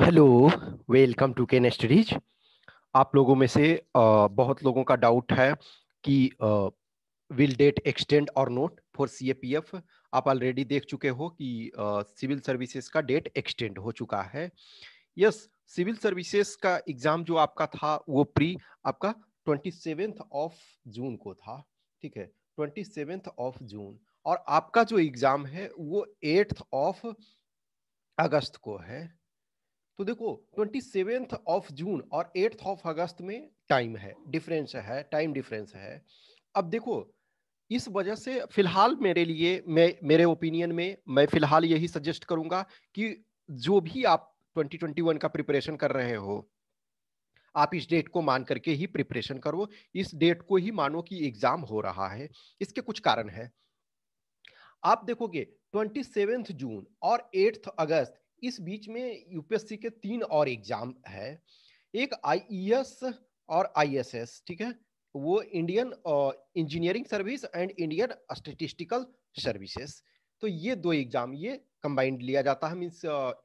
hello welcome to Ken studies आप लोगों में से बहुत लोगों का डाउट है कि विल डेट एक्सटेंड और नोट फॉर सीएपीएफ आप ऑलरेडी देख चुके हो कि सिविल सर्विसेज का डेट एक्सटेंड हो चुका है यस सिविल सर्विसेज का एग्जाम जो आपका था वो प्री आपका ट्वेंटी सेवेंथ ऑफ जून को था ठीक है ट्वेंटी सेवेंथ ऑफ जून और आपका जो एग्जाम है वो एट्थ ऑफ अगस्त को है तो देखो ट्वेंटी सेवेंथ ऑफ जून और एट्थ ऑफ अगस्त में टाइम है डिफरेंस है टाइम डिफरेंस है अब देखो इस वजह से फिलहाल मेरे लिए मैं मेरे ओपिनियन में मैं फिलहाल यही सजेस्ट करूंगा कि जो भी आप 2021 का प्रिपरेशन कर रहे हो आप इस डेट को मान करके ही प्रिपरेशन करो इस डेट को ही मानो कि एग्जाम हो रहा है इसके कुछ कारण है आप देखोगे ट्वेंटी जून और एट्थ अगस्त इस बीच में यूपीएससी के तीन और एग्जाम है एक आई और आई ठीक है वो Indian engineering service and Indian statistical services तो ये दो एग्जाम ये कंबाइंड लिया जाता है मीन्स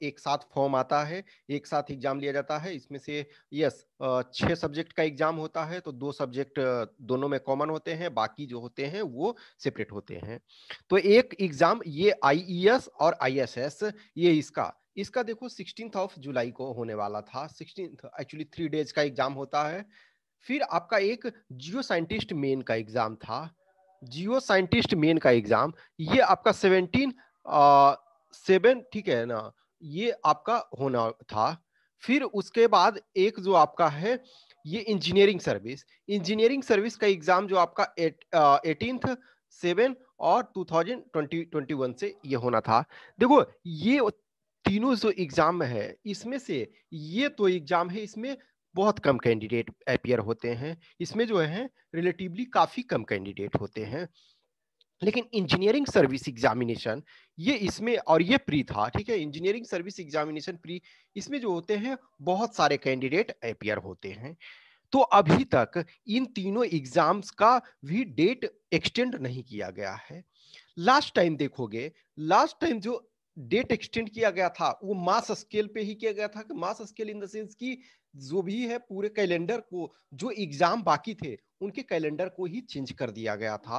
एक साथ फॉर्म आता है एक साथ एग्जाम लिया जाता है इसमें से यस छः सब्जेक्ट का एग्जाम होता है तो दो सब्जेक्ट दोनों में कॉमन होते हैं बाकी जो होते हैं वो सेपरेट होते हैं तो एक एग्जाम ये आईईएस और आईएसएस ये इसका इसका देखो सिक्सटीन ऑफ जुलाई को होने वाला था सिक्सटीन एक्चुअली थ्री डेज का एग्जाम होता है फिर आपका एक जियो साइंटिस्ट मेन का एग्जाम था जियो साइंटिस्ट मेन का एग्जाम ये आपका सेवनटीन सेवन ठीक है ना ये आपका होना था फिर उसके बाद एक जो आपका है ये इंजीनियरिंग सर्विस इंजीनियरिंग सर्विस का एग्जाम जो आपका एटीन सेवन और 2020 21 से ये होना था देखो ये तीनों जो एग्जाम है इसमें से ये तो एग्जाम है इसमें बहुत कम कैंडिडेट अपियर होते हैं इसमें जो है रिलेटिवली काफ़ी कम कैंडिडेट होते हैं लेकिन इंजीनियरिंग सर्विस एग्जामिनेशन ये इसमें और ये प्री था ठीक है इंजीनियरिंग सर्विस एग्जामिनेशन प्री इसमें जो होते हैं बहुत सारे कैंडिडेट अपियर होते हैं तो अभी तक इन तीनों एग्जाम्स का भी डेट एक्सटेंड नहीं किया गया है लास्ट टाइम देखोगे लास्ट टाइम जो डेट एक्सटेंड किया गया था वो मास स्केल पे ही किया गया था कि mass scale in the sense की जो भी है पूरे कैलेंडर को जो एग्जाम बाकी थे उनके कैलेंडर को ही चेंज कर दिया गया था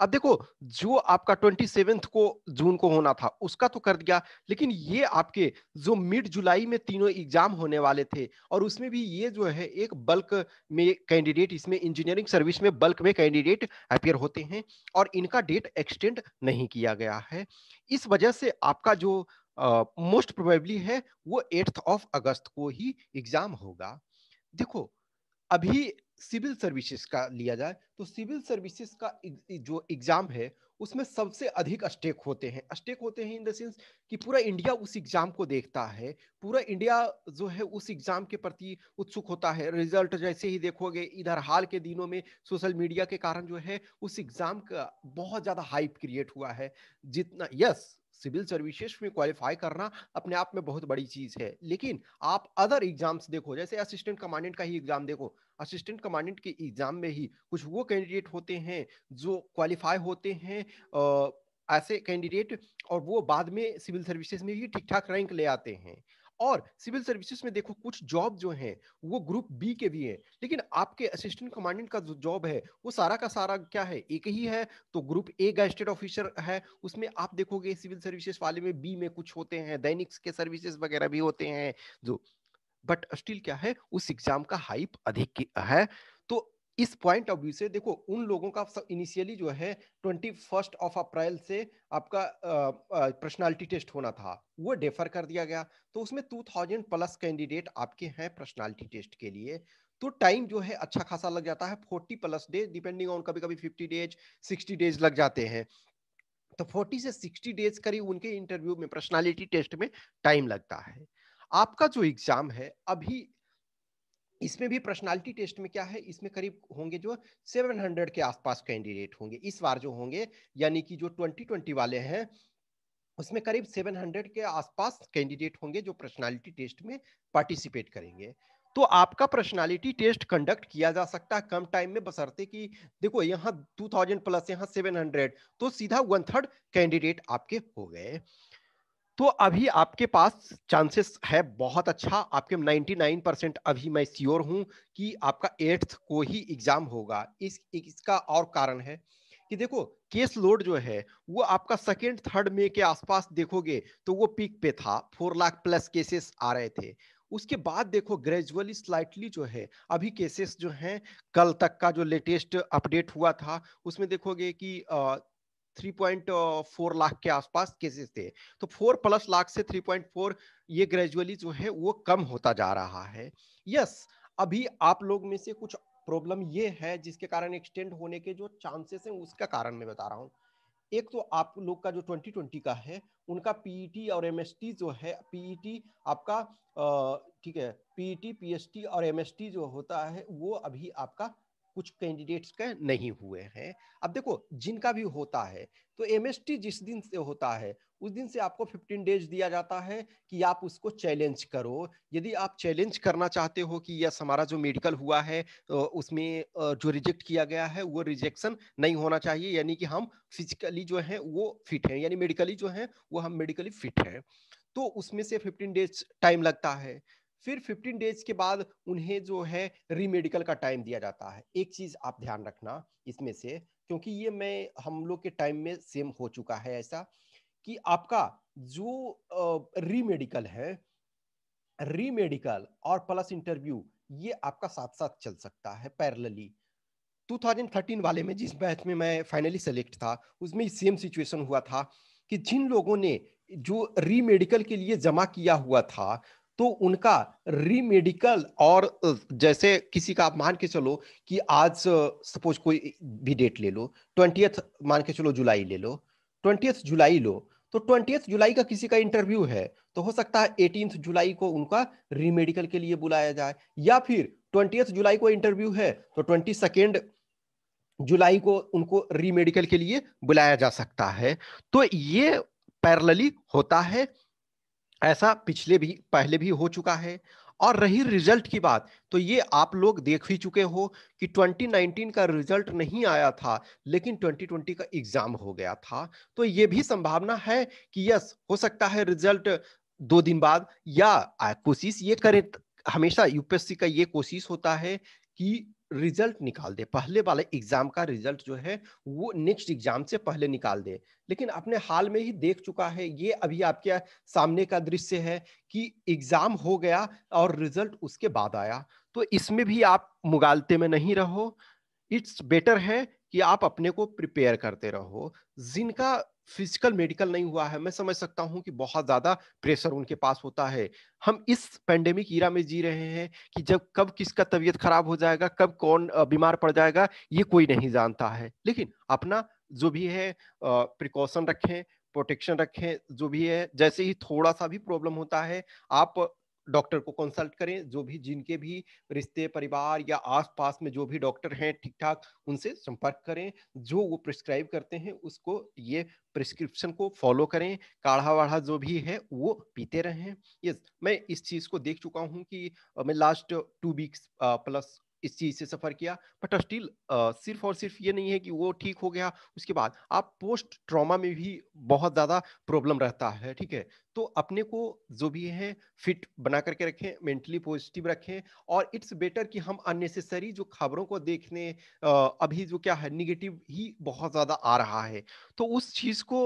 अब देखो जो आपका ट्वेंटी सेवेंथ को जून को होना था उसका तो कर दिया लेकिन ये आपके जो मिड जुलाई में तीनों एग्जाम होने वाले थे और उसमें भी ये जो है एक बल्क में कैंडिडेट इसमें इंजीनियरिंग सर्विस में बल्क में कैंडिडेट अपियर होते हैं और इनका डेट एक्सटेंड नहीं किया गया है इस वजह से आपका जो मोस्ट प्रोबेबली है वो एट्थ ऑफ अगस्त को ही एग्जाम होगा देखो अभी सिविल सर्विसेज का लिया जाए तो सिविल सर्विसेज का जो एग्जाम है उसमें सबसे अधिक स्टेक होते हैं स्टेक होते हैं इन द सेंस कि पूरा इंडिया उस एग्जाम को देखता है पूरा इंडिया जो है उस एग्जाम के प्रति उत्सुक होता है रिजल्ट जैसे ही देखोगे इधर हाल के दिनों में सोशल मीडिया के कारण जो है उस एग्जाम का बहुत ज्यादा हाइप क्रिएट हुआ है जितना यस सिविल सर्विसेज में क्वालिफाई करना अपने आप में बहुत बड़ी चीज़ है लेकिन आप अदर एग्जाम्स देखो जैसे असिस्टेंट कमांडेंट का ही एग्जाम देखो असिस्टेंट कमांडेंट के एग्जाम में ही कुछ वो कैंडिडेट होते हैं जो क्वालिफाई होते हैं ऐसे कैंडिडेट और वो बाद में सिविल सर्विसेज में भी ठीक ठाक रैंक ले आते हैं और सिविल सर्विसेज में देखो कुछ जॉब जो हैं वो ग्रुप बी के भी हैं लेकिन आपके असिस्टेंट कमांडेंट का जो जॉब है वो सारा का सारा क्या है एक ही है तो ग्रुप ए का स्टेट ऑफिसर है उसमें आप देखोगे सिविल सर्विसेज वाले में बी में कुछ होते हैं दैनिक के सर्विसेज वगैरह भी होते हैं जो बट स्टिल क्या है उस एग्जाम का हाइप अधिक है इस पॉइंट ऑफ व्यू से देखो उन लोगों का इनिशियली जो है ट्वेंटी फर्स्ट ऑफ अप्रैल से आपका पर्सनालिटी टेस्ट होना था वो डेफर कर दिया गया तो उसमें टू थाउजेंड प्लस कैंडिडेट आपके हैं पर्सनालिटी टेस्ट के लिए तो टाइम जो है अच्छा खासा लग जाता है forty plus days depending on कभी कभी फिफ्टी डेज सिक्सटी डेज लग जाते हैं तो फोर्टी से सिक्सटी डेज करीब उनके इंटरव्यू में पर्सनालिटी टेस्ट में टाइम लगता है आपका जो एग्जाम है अभी इसमें भी पर्सनालिटी टेस्ट में क्या है इसमें करीब होंगे जो 700 के आसपास कैंडिडेट होंगे इस बार जो होंगे यानी कि जो 2020 वाले हैं उसमें करीब 700 के आसपास कैंडिडेट होंगे जो पर्सनालिटी टेस्ट में पार्टिसिपेट करेंगे तो आपका पर्सनालिटी टेस्ट कंडक्ट किया जा सकता है कम टाइम में बसरते कि देखो यहाँ 2000 प्लस यहाँ 700 तो सीधा वन थर्ड कैंडिडेट आपके हो गए तो अभी आपके पास चांसेस है बहुत अच्छा आपके 99 परसेंट अभी मैं श्योर हूं कि आपका एट्थ को ही एग्जाम होगा इस इसका और कारण है कि देखो केस लोड जो है वो आपका सेकेंड थर्ड मे के आसपास देखोगे तो वो पीक पे था फोर लाख प्लस केसेस आ रहे थे उसके बाद देखो ग्रेजुअली स्लाइटली जो है अभी केसेस जो हैं कल तक का जो लेटेस्ट अपडेट हुआ था उसमें देखोगे कि 3.4 लाख के आसपास केसेस थे तो 4 प्लस लाख से 3.4 ये ग्रेजुअली जो है वो कम होता जा रहा है यस yes, अभी आप लोग में से कुछ प्रॉब्लम ये है जिसके कारण एक्सटेंड होने के जो चांसेस हैं उसका कारण मैं बता रहा हूँ एक तो आप लोग का जो 2020 का है उनका पीईटी e और एमएसटी जो है पीईटी e आपका ठीक है पीईटी पीएसटी e और एमएसटी जो होता है वो अभी आपका कुछ कैंडिडेट्स के नहीं हुए हैं अब देखो जिनका भी होता है तो एम जिस दिन से होता है उस दिन से आपको 15 डेज दिया जाता है कि आप उसको चैलेंज करो यदि आप चैलेंज करना चाहते हो कि यस हमारा जो मेडिकल हुआ है उसमें जो रिजेक्ट किया गया है वो रिजेक्शन नहीं होना चाहिए यानी कि हम फिजिकली जो है वो फिट हैं यानी मेडिकली जो है वो हम मेडिकली फिट हैं तो उसमें से 15 डेज टाइम लगता है फिर 15 डेज के बाद उन्हें जो है रीमेडिकल का टाइम दिया जाता है एक चीज आप ध्यान रखना इसमें से क्योंकि ये मैं हम लोग के टाइम में सेम हो चुका है ऐसा कि आपका जो रीमेडिकल है रीमेडिकल और प्लस इंटरव्यू ये आपका साथ साथ चल सकता है पैरलली 2013 वाले में जिस बैच में मैं फाइनली सेलेक्ट था उसमें सेम सिचुएशन हुआ था कि जिन लोगों ने जो रीमेडिकल के लिए जमा किया हुआ था तो उनका रीमेडिकल और जैसे किसी का आप मान के चलो कि आज सपोज कोई भी डेट ले लो ट्वेंटी मान के चलो जुलाई ले लो ट्वेंटी जुलाई लो तो ट्वेंटी जुलाई का किसी का इंटरव्यू है तो हो सकता है एटीन जुलाई को उनका रीमेडिकल के लिए बुलाया जाए या फिर ट्वेंटी जुलाई को इंटरव्यू है तो ट्वेंटी सेकेंड जुलाई को उनको रीमेडिकल के लिए बुलाया जा सकता है तो ये पैरलली होता है ऐसा पिछले भी पहले भी हो चुका है और रही रिजल्ट की बात तो ये आप लोग देख ही चुके हो कि 2019 का रिजल्ट नहीं आया था लेकिन 2020 का एग्जाम हो गया था तो ये भी संभावना है कि यस हो सकता है रिजल्ट दो दिन बाद या कोशिश ये करें हमेशा यूपीएससी का ये कोशिश होता है कि रिजल्ट निकाल दे पहले वाले एग्जाम का रिजल्ट जो है वो नेक्स्ट एग्जाम से पहले निकाल दे लेकिन अपने हाल में ही देख चुका है ये अभी आपके सामने का दृश्य है कि एग्जाम हो गया और रिजल्ट उसके बाद आया तो इसमें भी आप मुगालते में नहीं रहो इट्स बेटर है कि आप अपने को प्रिपेयर करते रहो जिनका फिजिकल मेडिकल नहीं हुआ है मैं समझ सकता हूं कि बहुत ज्यादा प्रेशर उनके पास होता है हम इस पेंडेमिक ईरा में जी रहे हैं कि जब कब किसका तबीयत खराब हो जाएगा कब कौन बीमार पड़ जाएगा ये कोई नहीं जानता है लेकिन अपना जो भी है प्रिकॉशन रखें प्रोटेक्शन रखें जो भी है जैसे ही थोड़ा सा भी प्रॉब्लम होता है आप डॉक्टर को कंसल्ट करें जो भी जिनके भी रिश्ते परिवार या आसपास में जो भी डॉक्टर हैं ठीक ठाक उनसे संपर्क करें जो वो प्रिस्क्राइब करते हैं उसको ये प्रिस्क्रिप्शन को फॉलो करें काढ़ा वाढ़ा जो भी है वो पीते रहें यस मैं इस चीज़ को देख चुका हूँ कि मैं लास्ट टू वीक्स प्लस इस चीज से सफर किया बट स्टिल सिर्फ और सिर्फ ये नहीं है कि वो ठीक हो गया उसके बाद आप पोस्ट ट्रॉमा में भी बहुत ज्यादा प्रॉब्लम रहता है ठीक है तो अपने को जो भी है फिट बना करके रखें मेंटली पॉजिटिव रखें और इट्स बेटर कि हम अननेसेसरी जो खबरों को देखने अभी जो क्या है निगेटिव ही बहुत ज़्यादा आ रहा है तो उस चीज़ को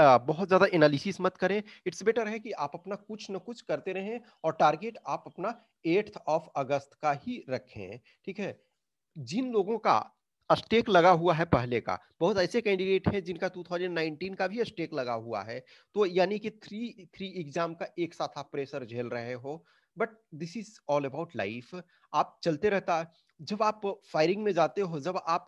बहुत ज़्यादा एनालिसिस मत करें इट्स बेटर है कि आप अपना कुछ ना कुछ करते रहें और टारगेट आप अपना एट्थ ऑफ अगस्त का ही रखें ठीक है जिन लोगों का स्टेक लगा हुआ है पहले का बहुत ऐसे कैंडिडेट हैं जिनका 2019 का भी स्टेक लगा हुआ है तो यानी कि थ्री थ्री एग्जाम का एक साथ आप प्रेशर झेल रहे हो but this is all about life आप चलते रहता जब आप फायरिंग में जाते हो जब आप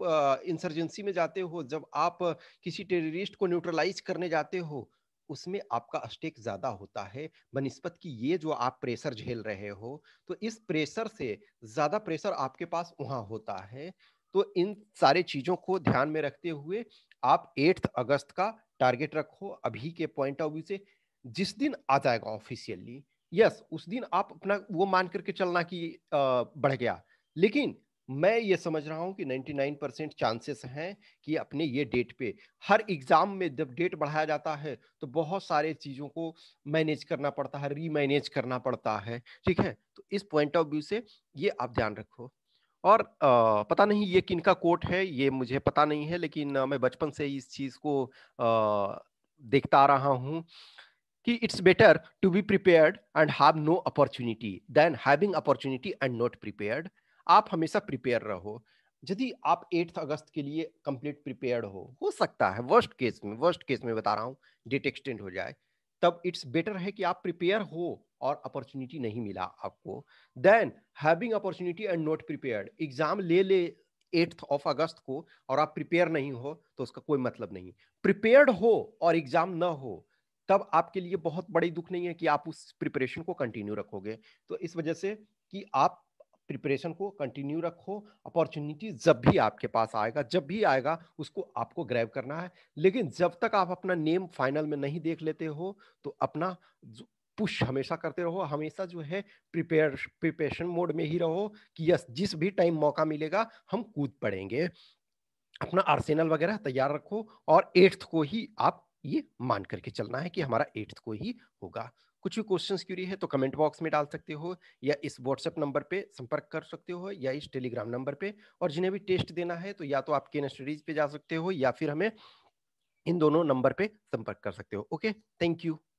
इंसर्जेंसी में जाते हो जब आप किसी टेररिस्ट को न्यूट्रलाइज करने जाते हो उसमें आपका स्टेक ज़्यादा होता है बनस्पत की ये जो आप प्रेशर झेल रहे हो तो इस प्रेशर से ज़्यादा प्रेशर आपके पास वहाँ होता है तो इन सारे चीजों को ध्यान में रखते हुए आप एट्थ अगस्त का टारगेट रखो अभी के पॉइंट ऑफ व्यू से जिस दिन आ जाएगा ऑफिशियली यस उस दिन आप अपना वो मान करके चलना कि बढ़ गया लेकिन मैं ये समझ रहा हूँ कि 99 परसेंट चांसेस हैं कि अपने ये डेट पे हर एग्ज़ाम में जब डेट बढ़ाया जाता है तो बहुत सारे चीज़ों को मैनेज करना पड़ता है रीमैनेज करना पड़ता है ठीक है तो इस पॉइंट ऑफ व्यू से ये आप ध्यान रखो और आ, पता नहीं ये किन का कोट है ये मुझे पता नहीं है लेकिन मैं बचपन से इस चीज़ को आ, देखता आ रहा हूँ कि it's better to be prepared and have no opportunity than having opportunity and not prepared आप हमेशा प्रिपेयर रहो यदि आप एट्थ अगस्त के लिए कंप्लीट प्रिपेयर्ड हो हो सकता है वर्स्ट केस में वर्स्ट केस में बता रहा हूँ डेट एक्सटेंड हो जाए तब इट्स बेटर है कि आप प्रिपेयर हो और अपॉर्चुनिटी नहीं मिला आपको than having opportunity and not prepared exam ले ले एट्थ ऑफ अगस्त को और आप प्रिपेयर नहीं हो तो उसका कोई मतलब नहीं प्रिपेयर्ड हो और एग्जाम ना हो तब आपके लिए बहुत बड़ी दुख नहीं है कि आप उस प्रिपरेशन को कंटिन्यू रखोगे तो इस वजह से कि आप प्रिपरेशन को कंटिन्यू रखो अपॉर्चुनिटी जब भी आपके पास आएगा जब भी आएगा उसको आपको ग्रैब करना है लेकिन जब तक आप अपना नेम फाइनल में नहीं देख लेते हो तो अपना पुश हमेशा करते रहो हमेशा जो है प्रिपेयर प्रिपरेशन मोड में ही रहो कि यस जिस भी टाइम मौका मिलेगा हम कूद पड़ेंगे अपना आर्सेनल वगैरह तैयार रखो और एट्थ को ही आप ये मान करके चलना है कि हमारा एट्थ को ही होगा कुछ भी क्वेश्चंस क्यूरी है तो कमेंट बॉक्स में डाल सकते हो या इस व्हाट्सएप नंबर पे संपर्क कर सकते हो या इस टेलीग्राम नंबर पे और जिन्हें भी टेस्ट देना है तो या तो आप केन स्टडीज पे जा सकते हो या फिर हमें इन दोनों नंबर पे संपर्क कर सकते हो ओके थैंक यू